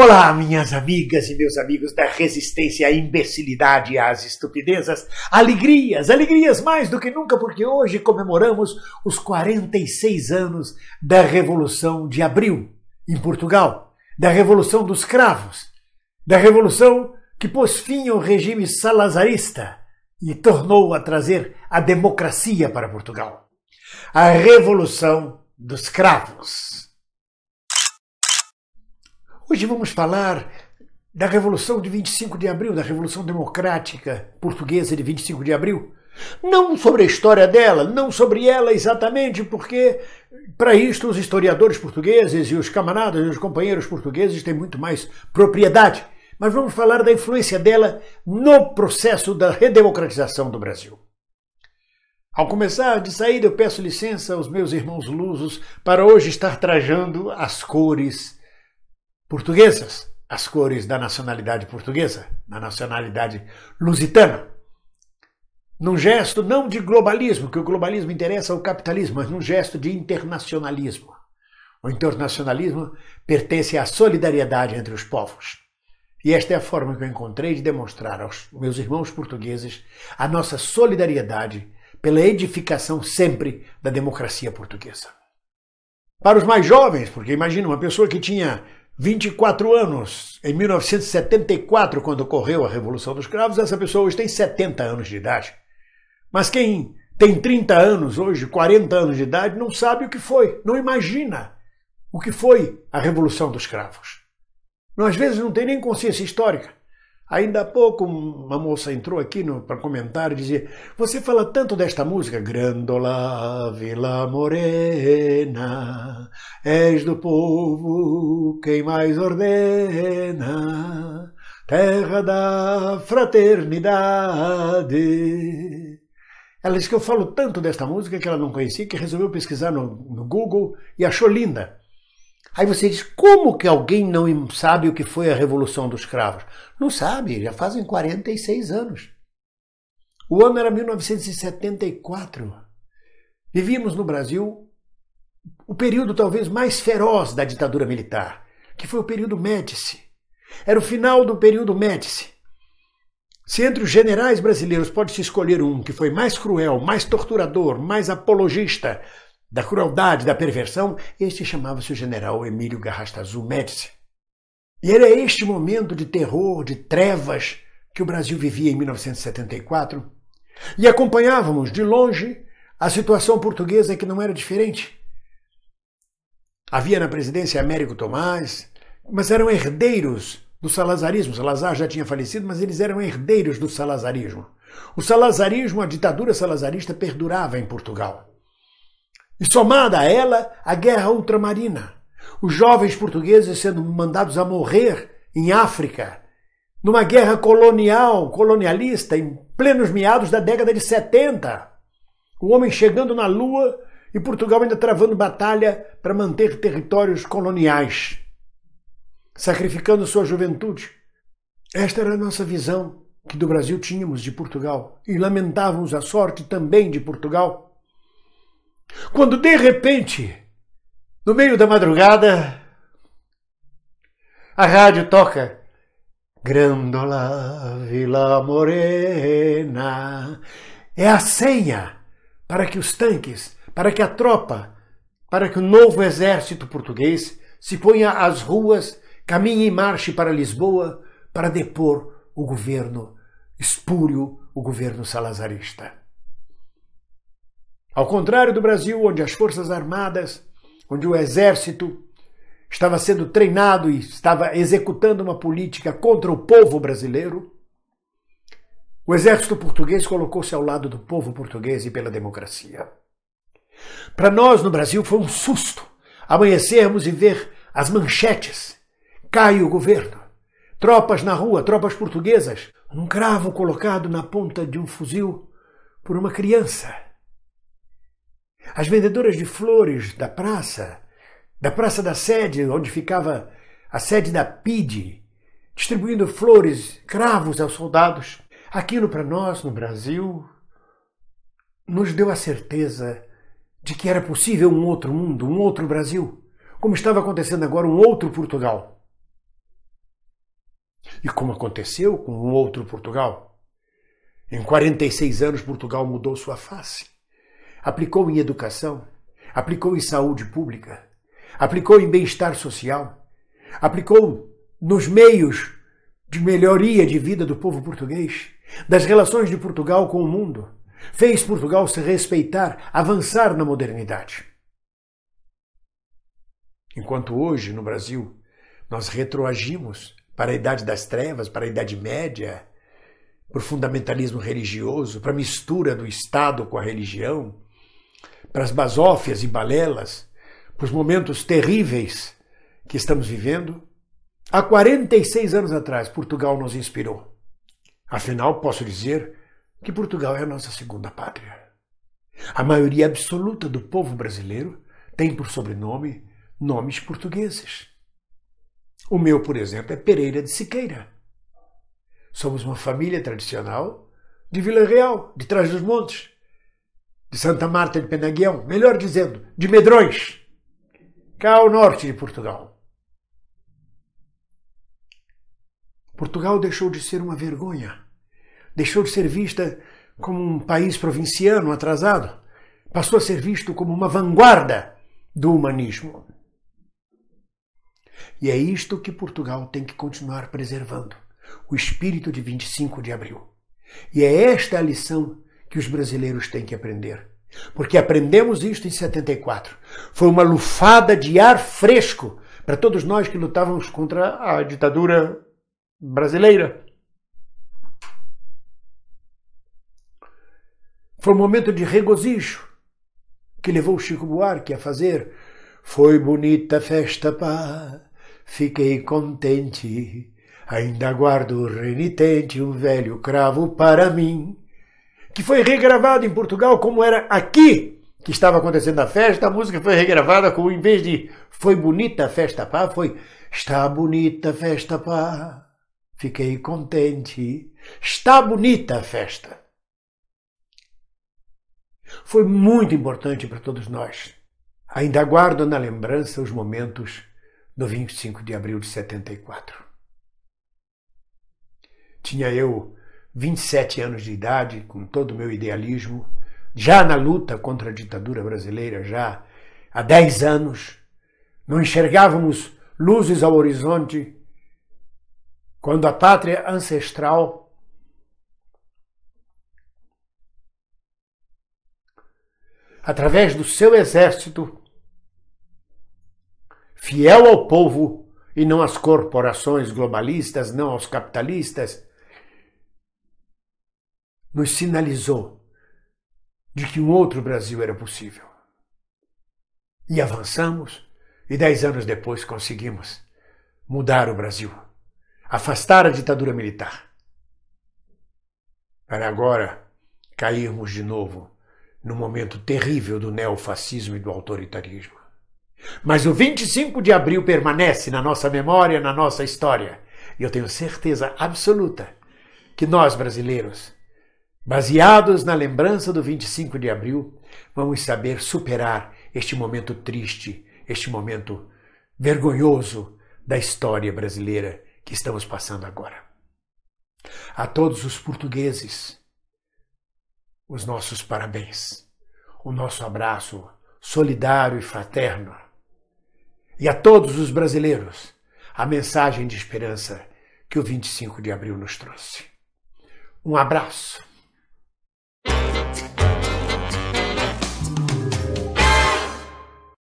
Olá, minhas amigas e meus amigos da resistência à imbecilidade e às estupidezas. Alegrias, alegrias mais do que nunca, porque hoje comemoramos os 46 anos da Revolução de Abril em Portugal, da Revolução dos Cravos, da Revolução que pôs fim ao regime salazarista e tornou a trazer a democracia para Portugal. A Revolução dos Cravos. Hoje vamos falar da Revolução de 25 de Abril, da Revolução Democrática Portuguesa de 25 de Abril. Não sobre a história dela, não sobre ela exatamente, porque para isto os historiadores portugueses e os camaradas e os companheiros portugueses têm muito mais propriedade. Mas vamos falar da influência dela no processo da redemocratização do Brasil. Ao começar de saída, eu peço licença aos meus irmãos lusos para hoje estar trajando as cores portuguesas, as cores da nacionalidade portuguesa, da nacionalidade lusitana. Num gesto não de globalismo, que o globalismo interessa ao capitalismo, mas num gesto de internacionalismo. O internacionalismo pertence à solidariedade entre os povos. E esta é a forma que eu encontrei de demonstrar aos meus irmãos portugueses a nossa solidariedade pela edificação sempre da democracia portuguesa. Para os mais jovens, porque imagina uma pessoa que tinha 24 anos. Em 1974, quando ocorreu a Revolução dos Cravos, essa pessoa hoje tem 70 anos de idade. Mas quem tem 30 anos hoje, 40 anos de idade, não sabe o que foi, não imagina o que foi a Revolução dos Cravos. às vezes não tem nem consciência histórica. Ainda há pouco uma moça entrou aqui para comentar e dizia: Você fala tanto desta música, Grandola Vila Morena, és do povo quem mais ordena, terra da fraternidade. Ela disse que eu falo tanto desta música que ela não conhecia, que resolveu pesquisar no, no Google e achou linda. Aí você diz, como que alguém não sabe o que foi a Revolução dos Cravos? Não sabe, já fazem 46 anos. O ano era 1974. Vivíamos no Brasil o período talvez mais feroz da ditadura militar, que foi o período Médici. Era o final do período Médici. Se entre os generais brasileiros pode-se escolher um que foi mais cruel, mais torturador, mais apologista, da crueldade, da perversão, este chamava-se o general Emílio Garrastazu Médici. E era este momento de terror, de trevas, que o Brasil vivia em 1974, e acompanhávamos de longe a situação portuguesa que não era diferente. Havia na presidência Américo Tomás, mas eram herdeiros do salazarismo. Salazar já tinha falecido, mas eles eram herdeiros do salazarismo. O salazarismo, a ditadura salazarista, perdurava em Portugal. E somada a ela, a guerra ultramarina. Os jovens portugueses sendo mandados a morrer em África, numa guerra colonial, colonialista, em plenos meados da década de 70. O homem chegando na lua e Portugal ainda travando batalha para manter territórios coloniais, sacrificando sua juventude. Esta era a nossa visão que do Brasil tínhamos de Portugal e lamentávamos a sorte também de Portugal. Quando de repente, no meio da madrugada, a rádio toca Grandola Vila Morena. É a senha para que os tanques, para que a tropa, para que o novo exército português se ponha às ruas, caminhe e marche para Lisboa para depor o governo espúrio, o governo salazarista. Ao contrário do Brasil, onde as Forças Armadas, onde o Exército estava sendo treinado e estava executando uma política contra o povo brasileiro, o exército português colocou-se ao lado do povo português e pela democracia. Para nós no Brasil foi um susto amanhecermos e ver as manchetes. Cai o governo. Tropas na rua, tropas portuguesas. Um cravo colocado na ponta de um fuzil por uma criança. As vendedoras de flores da praça, da praça da sede, onde ficava a sede da PID, distribuindo flores, cravos aos soldados. Aquilo para nós, no Brasil, nos deu a certeza de que era possível um outro mundo, um outro Brasil, como estava acontecendo agora um outro Portugal. E como aconteceu com um outro Portugal? Em 46 anos, Portugal mudou sua face aplicou em educação, aplicou em saúde pública, aplicou em bem-estar social, aplicou nos meios de melhoria de vida do povo português, das relações de Portugal com o mundo, fez Portugal se respeitar, avançar na modernidade. Enquanto hoje, no Brasil, nós retroagimos para a Idade das Trevas, para a Idade Média, para o fundamentalismo religioso, para a mistura do Estado com a religião, para as basófias e balelas, para os momentos terríveis que estamos vivendo. Há 46 anos atrás, Portugal nos inspirou. Afinal, posso dizer que Portugal é a nossa segunda pátria. A maioria absoluta do povo brasileiro tem por sobrenome nomes portugueses. O meu, por exemplo, é Pereira de Siqueira. Somos uma família tradicional de Vila Real, de Trás dos Montes, de Santa Marta de Penaguião, melhor dizendo, de Medrões, cá é ao norte de Portugal. Portugal deixou de ser uma vergonha, deixou de ser vista como um país provinciano atrasado, passou a ser visto como uma vanguarda do humanismo. E é isto que Portugal tem que continuar preservando: o espírito de 25 de abril. E é esta a lição que os brasileiros têm que aprender. Porque aprendemos isto em 74. Foi uma lufada de ar fresco para todos nós que lutávamos contra a ditadura brasileira. Foi um momento de regozijo que levou Chico Buarque a fazer Foi bonita festa, pá, fiquei contente. Ainda guardo renitente um velho cravo para mim que foi regravado em Portugal, como era aqui que estava acontecendo a festa, a música foi regravada com em vez de Foi Bonita a Festa Pá, foi Está Bonita a Festa Pá, fiquei contente, está bonita a festa. Foi muito importante para todos nós. Ainda guardo na lembrança os momentos do 25 de abril de 74. Tinha eu 27 anos de idade, com todo o meu idealismo, já na luta contra a ditadura brasileira, já há 10 anos, não enxergávamos luzes ao horizonte quando a pátria ancestral através do seu exército fiel ao povo e não às corporações globalistas, não aos capitalistas, nos sinalizou de que um outro Brasil era possível. E avançamos, e dez anos depois conseguimos mudar o Brasil, afastar a ditadura militar, para agora cairmos de novo no momento terrível do neofascismo e do autoritarismo. Mas o 25 de abril permanece na nossa memória, na nossa história. E eu tenho certeza absoluta que nós, brasileiros, Baseados na lembrança do 25 de abril, vamos saber superar este momento triste, este momento vergonhoso da história brasileira que estamos passando agora. A todos os portugueses, os nossos parabéns, o nosso abraço solidário e fraterno. E a todos os brasileiros, a mensagem de esperança que o 25 de abril nos trouxe. Um abraço.